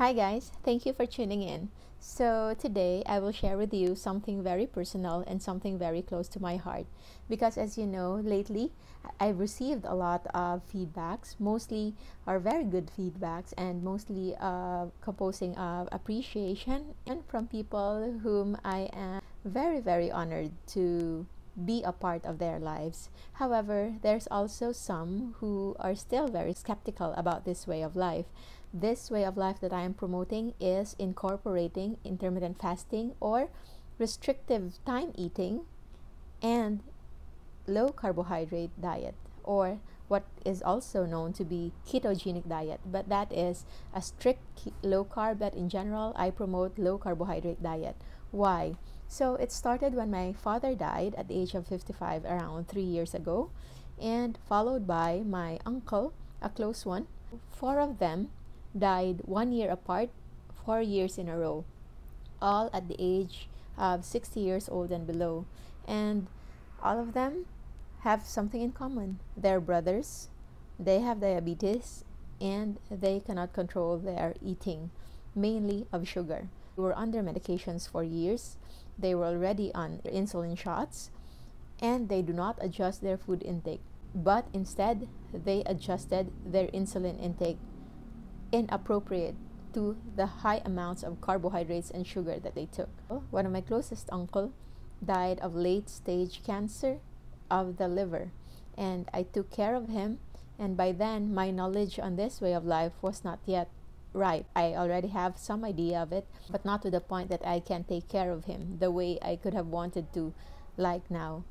Hi, guys. Thank you for tuning in. So, today I will share with you something very personal and something very close to my heart. Because, as you know, lately I've received a lot of feedbacks, mostly are very good feedbacks, and mostly uh, composing of appreciation and from people whom I am very, very honored to be a part of their lives. However, there's also some who are still very skeptical about this way of life. This way of life that I am promoting is incorporating intermittent fasting or restrictive time eating and low carbohydrate diet or what is also known to be ketogenic diet, but that is a strict low carb, but in general, I promote low carbohydrate diet. Why? So it started when my father died at the age of 55, around three years ago, and followed by my uncle, a close one. Four of them died one year apart, four years in a row, all at the age of 60 years old and below. And all of them have something in common. They're brothers, they have diabetes, and they cannot control their eating, mainly of sugar. They were under medications for years, they were already on insulin shots, and they do not adjust their food intake. But instead, they adjusted their insulin intake inappropriate to the high amounts of carbohydrates and sugar that they took. One of my closest uncle died of late stage cancer of the liver, and I took care of him. And by then, my knowledge on this way of life was not yet ripe. I already have some idea of it, but not to the point that I can take care of him the way I could have wanted to, like now.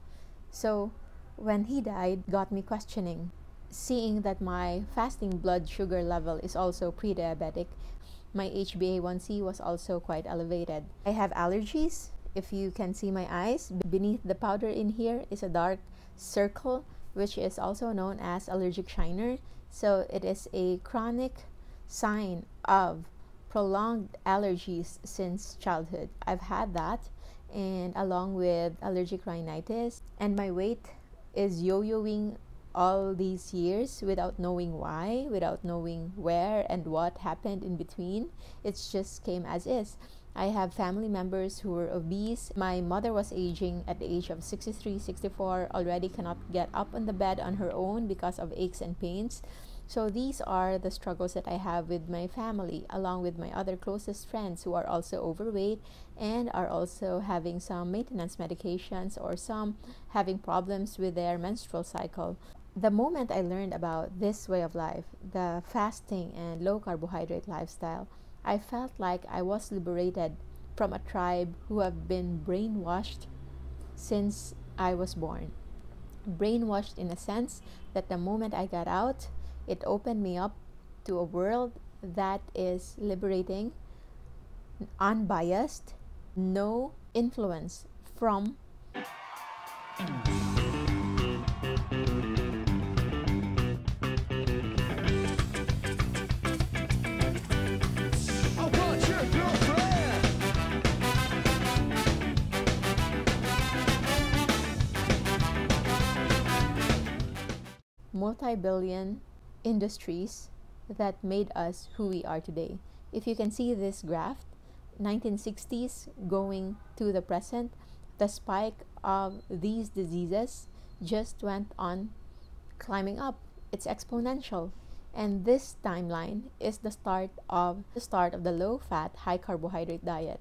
So, when he died, got me questioning. Seeing that my fasting blood sugar level is also pre diabetic, my HbA1c was also quite elevated. I have allergies, if you can see my eyes, beneath the powder in here is a dark circle, which is also known as allergic shiner. So it is a chronic sign of prolonged allergies since childhood. I've had that and along with allergic rhinitis and my weight is yo-yoing all these years without knowing why, without knowing where and what happened in between. It just came as is. I have family members who were obese. My mother was aging at the age of 63, 64, already cannot get up on the bed on her own because of aches and pains. So these are the struggles that I have with my family, along with my other closest friends who are also overweight and are also having some maintenance medications or some having problems with their menstrual cycle. The moment I learned about this way of life, the fasting and low carbohydrate lifestyle, I felt like I was liberated from a tribe who have been brainwashed since I was born. Brainwashed in a sense that the moment I got out, it opened me up to a world that is liberating, unbiased, no influence from multi billion industries that made us who we are today. If you can see this graph, 1960s going to the present, the spike of these diseases just went on climbing up. It's exponential. And this timeline is the start of the start of the low-fat, high-carbohydrate diet.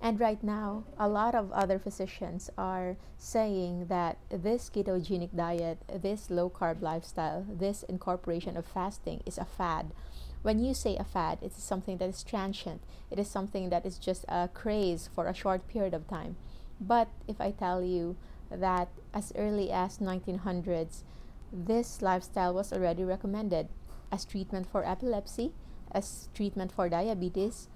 And right now, a lot of other physicians are saying that this ketogenic diet, this low carb lifestyle, this incorporation of fasting is a fad. When you say a fad, it is something that is transient, it is something that is just a craze for a short period of time. But if I tell you that as early as 1900s, this lifestyle was already recommended as treatment for epilepsy, as treatment for diabetes,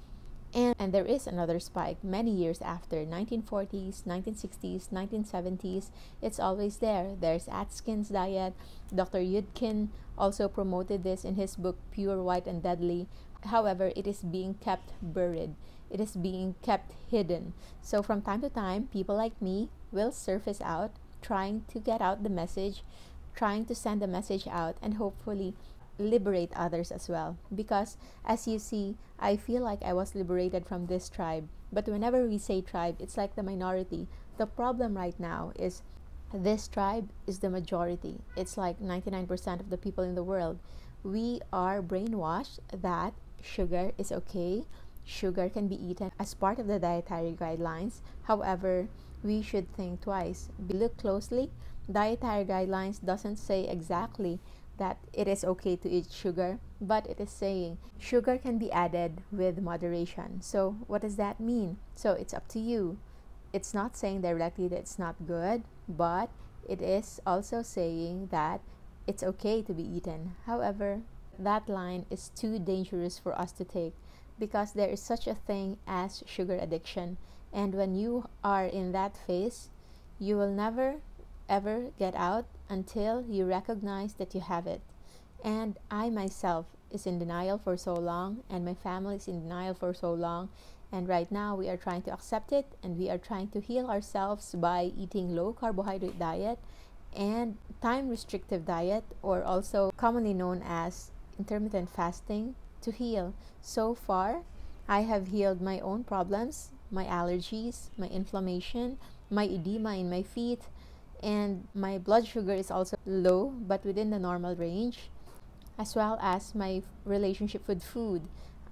and, and, there is another spike many years after 1940s, 1960s, 1970s. It's always there. There's Atkins diet. Dr. Yudkin also promoted this in his book Pure White and Deadly. However, it is being kept buried. It is being kept hidden. So from time to time, people like me will surface out trying to get out the message, trying to send the message out and hopefully liberate others as well. Because as you see, I feel like I was liberated from this tribe. But whenever we say tribe, it's like the minority. The problem right now is this tribe is the majority. It's like 99% of the people in the world. We are brainwashed that sugar is okay, sugar can be eaten as part of the dietary guidelines. However, we should think twice. Look closely. Dietary guidelines doesn't say exactly that it is okay to eat sugar, but it is saying sugar can be added with moderation. So, what does that mean? So, it's up to you. It's not saying directly that it's not good, but it is also saying that it's okay to be eaten. However, that line is too dangerous for us to take because there is such a thing as sugar addiction. And when you are in that phase, you will never ever get out until you recognize that you have it. And I myself is in denial for so long, and my family is in denial for so long. And right now, we are trying to accept it and we are trying to heal ourselves by eating low carbohydrate diet and time restrictive diet, or also commonly known as intermittent fasting, to heal. So far, I have healed my own problems, my allergies, my inflammation, my edema in my feet, and my blood sugar is also low but within the normal range as well as my relationship with food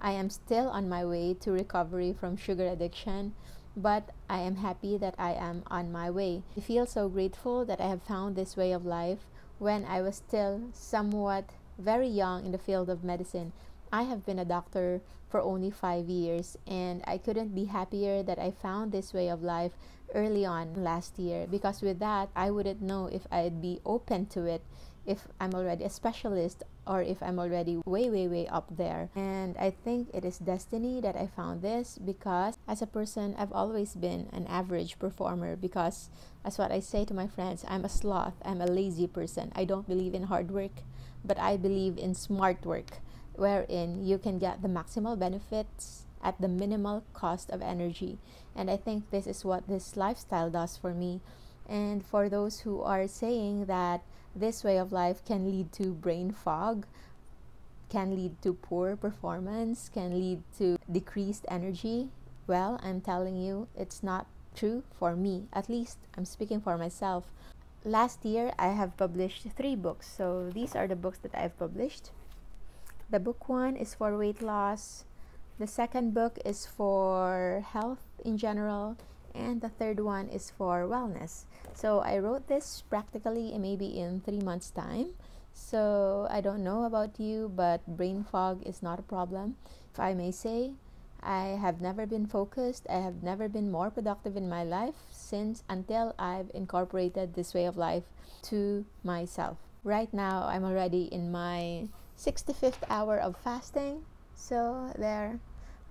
i am still on my way to recovery from sugar addiction but i am happy that i am on my way i feel so grateful that i have found this way of life when i was still somewhat very young in the field of medicine I have been a doctor for only five years, and I couldn't be happier that I found this way of life early on last year because with that I wouldn't know if I'd be open to it if I'm already a specialist or if I'm already way, way, way up there. And I think it is destiny that I found this because as a person, I've always been an average performer because that's what I say to my friends I'm a sloth, I'm a lazy person. I don't believe in hard work, but I believe in smart work wherein you can get the maximal benefits at the minimal cost of energy. And I think this is what this lifestyle does for me. And for those who are saying that this way of life can lead to brain fog, can lead to poor performance, can lead to decreased energy, well, I'm telling you, it's not true for me. At least I'm speaking for myself. Last year, I have published three books. So these are the books that I've published. The book one is for weight loss, the second book is for health in general, and the third one is for wellness. So I wrote this practically maybe in three months' time. So I don't know about you, but brain fog is not a problem. If I may say, I have never been focused, I have never been more productive in my life since until I've incorporated this way of life to myself. Right now, I'm already in my 65th hour of fasting. So there,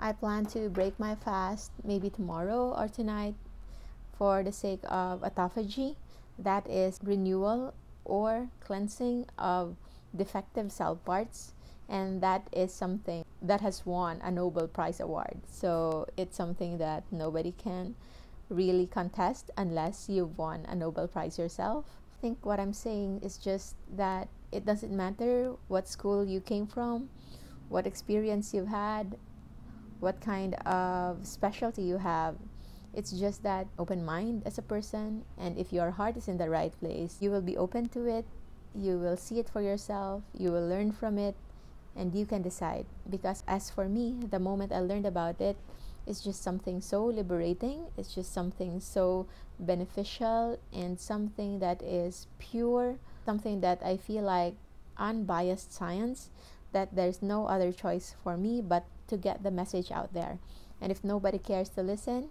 I plan to break my fast maybe tomorrow or tonight for the sake of autophagy, that is renewal or cleansing of defective cell parts and that is something that has won a Nobel Prize award. So it's something that nobody can really contest unless you've won a Nobel Prize yourself. I think what I'm saying is just that it doesn't matter what school you came from, what experience you've had, what kind of specialty you have. It's just that open mind as a person, and if your heart is in the right place, you will be open to it, you will see it for yourself, you will learn from it, and you can decide. Because as for me, the moment I learned about it, it's just something so liberating, it's just something so beneficial, and something that is pure, something that I feel like unbiased science that there's no other choice for me but to get the message out there. And if nobody cares to listen,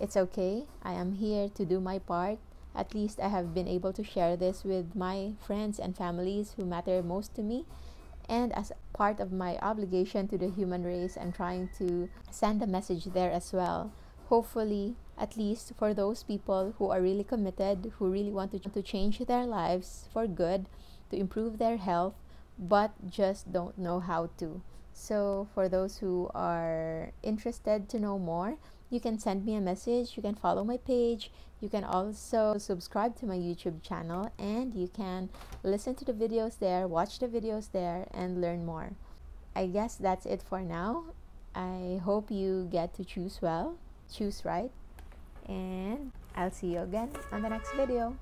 it's okay. I am here to do my part. At least I have been able to share this with my friends and families who matter most to me. And as part of my obligation to the human race, I'm trying to send a message there as well. Hopefully, at least for those people who are really committed, who really want to, to change their lives for good, to improve their health, but just don't know how to. So, for those who are interested to know more, you can send me a message, you can follow my page, you can also subscribe to my YouTube channel, and you can listen to the videos there, watch the videos there, and learn more. I guess that's it for now. I hope you get to choose well, choose right, and I'll see you again on the next video.